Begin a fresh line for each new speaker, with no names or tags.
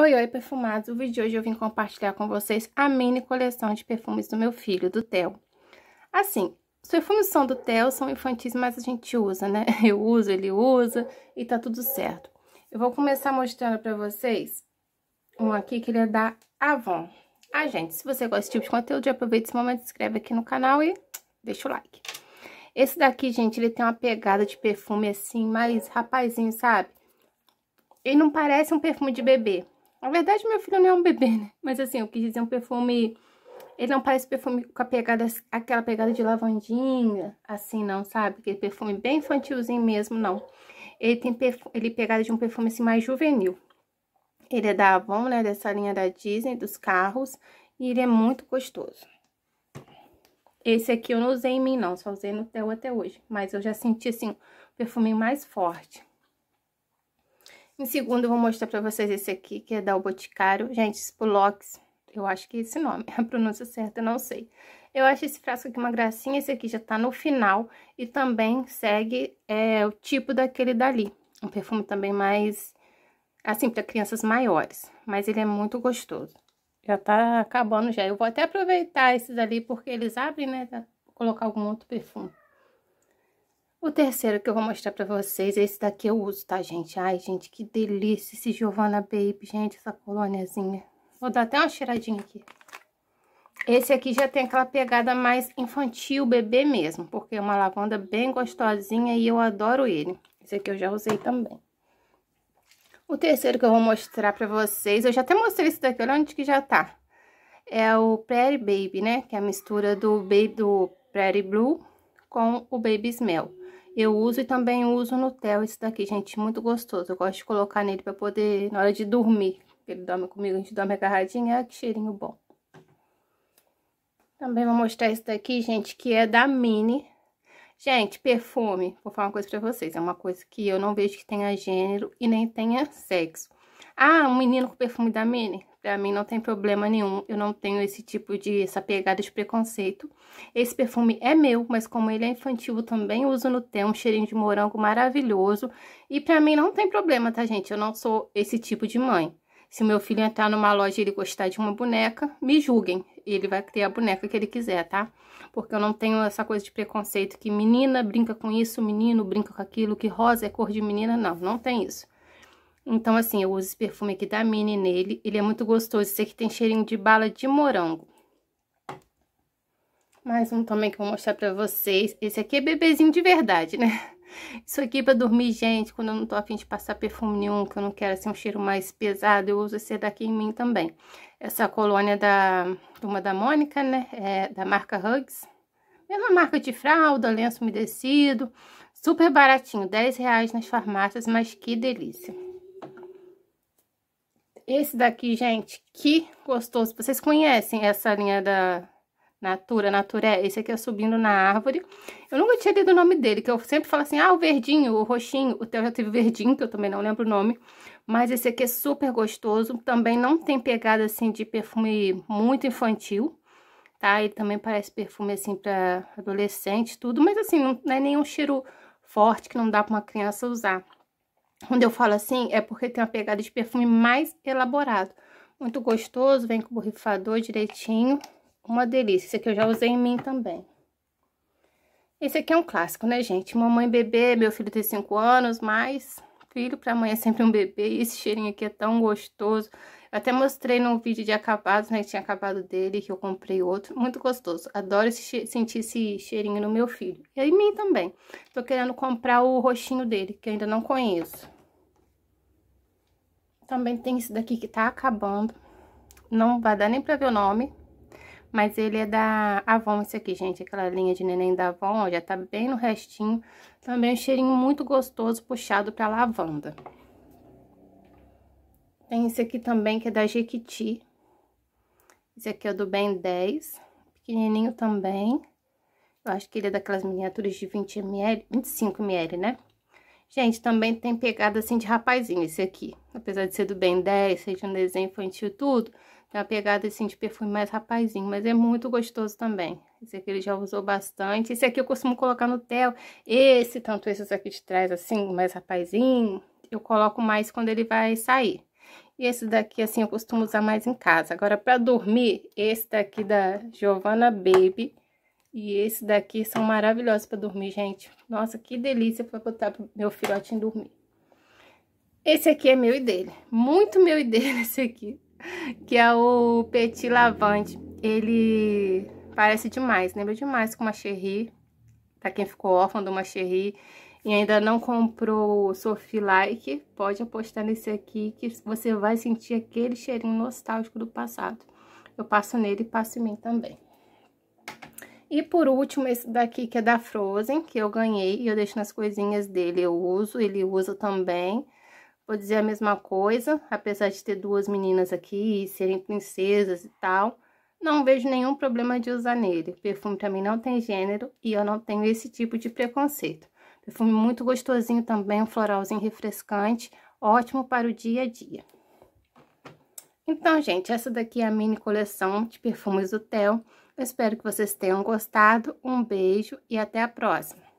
Oi, oi, perfumados! O vídeo de hoje eu vim compartilhar com vocês a mini coleção de perfumes do meu filho, do Theo. Assim, os perfumes são do Theo, são infantis, mas a gente usa, né? Eu uso, ele usa e tá tudo certo. Eu vou começar mostrando pra vocês um aqui que ele é da Avon. Ah, gente, se você gosta desse tipo de conteúdo, já aproveita esse momento, se inscreve aqui no canal e deixa o like. Esse daqui, gente, ele tem uma pegada de perfume assim, mais rapazinho, sabe? Ele não parece um perfume de bebê, na verdade, meu filho não é um bebê, né? Mas assim, eu quis dizer um perfume... Ele não parece perfume com a pegada, aquela pegada de lavandinha, assim não, sabe? Aquele perfume bem infantilzinho mesmo, não. Ele tem perfume, ele é pegada de um perfume assim mais juvenil. Ele é da Avon, né? Dessa linha da Disney, dos carros. E ele é muito gostoso. Esse aqui eu não usei em mim, não. Só usei no Theo até hoje. Mas eu já senti, assim, um perfume mais forte. Em segundo, eu vou mostrar pra vocês esse aqui, que é da O Boticário. Gente, Spulox, eu acho que é esse nome, a pronúncia certa, não sei. Eu acho esse frasco aqui uma gracinha, esse aqui já tá no final e também segue é, o tipo daquele dali. Um perfume também mais, assim, para crianças maiores, mas ele é muito gostoso. Já tá acabando já, eu vou até aproveitar esses ali porque eles abrem, né, pra colocar algum outro perfume. O terceiro que eu vou mostrar pra vocês, é esse daqui eu uso, tá, gente? Ai, gente, que delícia esse Giovanna Baby, gente, essa colôniazinha. Vou dar até uma cheiradinha aqui. Esse aqui já tem aquela pegada mais infantil, bebê mesmo, porque é uma lavanda bem gostosinha e eu adoro ele. Esse aqui eu já usei também. O terceiro que eu vou mostrar pra vocês, eu já até mostrei esse daqui, olha onde que já tá. É o Prairie Baby, né? Que é a mistura do, baby, do Prairie Blue com o Baby Smell. Eu uso e também uso Nutella esse daqui, gente, muito gostoso. Eu gosto de colocar nele pra poder, na hora de dormir, ele dorme comigo, a gente dorme agarradinho, ah, é que cheirinho bom. Também vou mostrar esse daqui, gente, que é da Mini. Gente, perfume, vou falar uma coisa pra vocês, é uma coisa que eu não vejo que tenha gênero e nem tenha sexo. Ah, um menino com perfume da Mini, Pra mim não tem problema nenhum, eu não tenho esse tipo de, essa pegada de preconceito. Esse perfume é meu, mas como ele é infantil, eu também uso no té, um cheirinho de morango maravilhoso. E pra mim não tem problema, tá, gente? Eu não sou esse tipo de mãe. Se meu filho entrar numa loja e ele gostar de uma boneca, me julguem. Ele vai criar a boneca que ele quiser, tá? Porque eu não tenho essa coisa de preconceito que menina brinca com isso, menino brinca com aquilo, que rosa é cor de menina, não, não tem isso. Então, assim, eu uso esse perfume aqui da Mini nele. Ele é muito gostoso. Esse aqui tem cheirinho de bala de morango. Mais um também que eu vou mostrar pra vocês. Esse aqui é bebezinho de verdade, né? Isso aqui é pra dormir, gente, quando eu não tô afim de passar perfume nenhum, que eu não quero, assim, um cheiro mais pesado, eu uso esse daqui em mim também. Essa colônia da Turma da Mônica, né, é da marca Hugs. Mesma marca de fralda, lenço umedecido, super baratinho, 10 reais nas farmácias, mas que delícia. Esse daqui, gente, que gostoso. Vocês conhecem essa linha da Natura, Natura é Esse aqui é Subindo na Árvore. Eu nunca tinha lido o nome dele, que eu sempre falo assim, ah, o verdinho, o roxinho. O teu já teve verdinho, que eu também não lembro o nome. Mas esse aqui é super gostoso. Também não tem pegada, assim, de perfume muito infantil tá? Ele também parece perfume, assim, pra adolescente, tudo. Mas, assim, não, não é nenhum cheiro forte que não dá pra uma criança usar. Quando eu falo assim, é porque tem uma pegada de perfume mais elaborado. Muito gostoso, vem com borrifador direitinho. Uma delícia. Esse aqui eu já usei em mim também. Esse aqui é um clássico, né, gente? Mamãe bebê, meu filho tem 5 anos, mas filho para mãe é sempre um bebê. E esse cheirinho aqui é tão gostoso. Eu até mostrei num vídeo de acabados, né? Tinha acabado dele, que eu comprei outro. Muito gostoso. Adoro esse sentir esse cheirinho no meu filho. E em mim também. Tô querendo comprar o roxinho dele, que ainda não conheço. Também tem esse daqui que tá acabando. Não vai dar nem pra ver o nome. Mas ele é da Avon, esse aqui, gente. Aquela linha de neném da Avon, ó, já tá bem no restinho. Também um cheirinho muito gostoso, puxado pra lavanda. Tem esse aqui também, que é da Jequiti. Esse aqui é do Ben 10, pequenininho também. Eu acho que ele é daquelas miniaturas de 20 ml, 25 ml, né? Gente, também tem pegada assim de rapazinho esse aqui. Apesar de ser do Ben 10, seja um desenho infantil e tudo, tem uma pegada assim de perfume mais rapazinho, mas é muito gostoso também. Esse aqui ele já usou bastante. Esse aqui eu costumo colocar no tel. Esse, tanto esses aqui de trás assim, mais rapazinho, eu coloco mais quando ele vai sair. E esse daqui, assim, eu costumo usar mais em casa. Agora, para dormir, esse daqui da Giovanna Baby e esse daqui são maravilhosos para dormir, gente. Nossa, que delícia para botar pro meu filhotinho dormir. Esse aqui é meu e dele. Muito meu e dele esse aqui. Que é o Petit Lavande. Ele parece demais, lembra demais com uma Cherry. Pra quem ficou órfão do Macherry e ainda não comprou o Sophie Like, pode apostar nesse aqui que você vai sentir aquele cheirinho nostálgico do passado. Eu passo nele e passo em mim também. E por último, esse daqui que é da Frozen, que eu ganhei e eu deixo nas coisinhas dele, eu uso, ele usa também. Vou dizer a mesma coisa, apesar de ter duas meninas aqui e serem princesas e tal... Não vejo nenhum problema de usar nele. Perfume também não tem gênero e eu não tenho esse tipo de preconceito. Perfume muito gostosinho também, um floralzinho refrescante, ótimo para o dia a dia. Então, gente, essa daqui é a mini coleção de perfumes do Theo. Eu espero que vocês tenham gostado. Um beijo e até a próxima.